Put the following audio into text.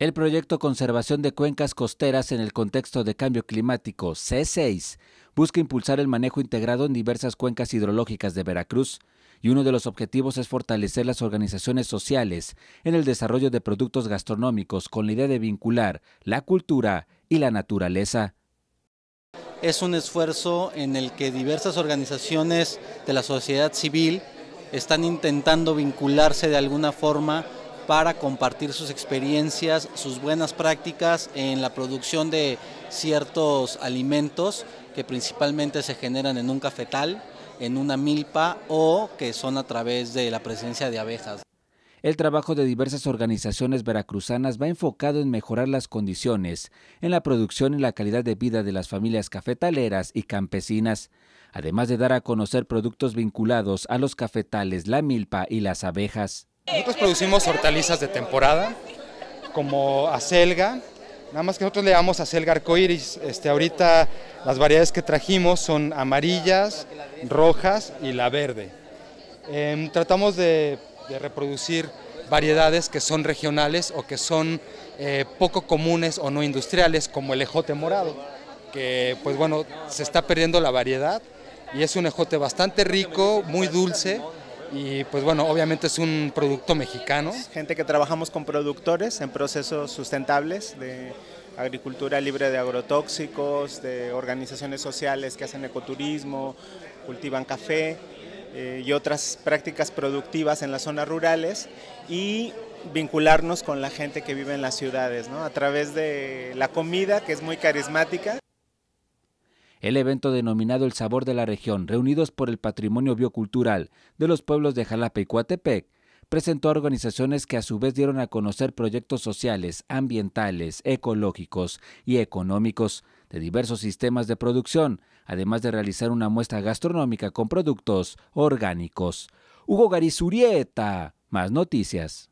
El proyecto Conservación de Cuencas Costeras en el contexto de cambio climático C6 busca impulsar el manejo integrado en diversas cuencas hidrológicas de Veracruz y uno de los objetivos es fortalecer las organizaciones sociales en el desarrollo de productos gastronómicos con la idea de vincular la cultura y la naturaleza es un esfuerzo en el que diversas organizaciones de la sociedad civil están intentando vincularse de alguna forma para compartir sus experiencias, sus buenas prácticas en la producción de ciertos alimentos que principalmente se generan en un cafetal, en una milpa o que son a través de la presencia de abejas. El trabajo de diversas organizaciones veracruzanas va enfocado en mejorar las condiciones en la producción y la calidad de vida de las familias cafetaleras y campesinas, además de dar a conocer productos vinculados a los cafetales, la milpa y las abejas. Nosotros producimos hortalizas de temporada, como acelga, nada más que nosotros le damos acelga arcoíris, Este, ahorita las variedades que trajimos son amarillas, rojas y la verde. Em, tratamos de de reproducir variedades que son regionales o que son eh, poco comunes o no industriales, como el ejote morado, que pues bueno, se está perdiendo la variedad y es un ejote bastante rico, muy dulce y pues bueno, obviamente es un producto mexicano. Gente que trabajamos con productores en procesos sustentables de agricultura libre de agrotóxicos, de organizaciones sociales que hacen ecoturismo, cultivan café eh, y otras prácticas productivas en las zonas rurales y vincularnos con la gente que vive en las ciudades, ¿no? a través de la comida, que es muy carismática. El evento denominado El Sabor de la Región, reunidos por el patrimonio biocultural de los pueblos de Jalapa y Coatepec, presentó a organizaciones que a su vez dieron a conocer proyectos sociales, ambientales, ecológicos y económicos de diversos sistemas de producción, además de realizar una muestra gastronómica con productos orgánicos. Hugo Garizurieta, más noticias.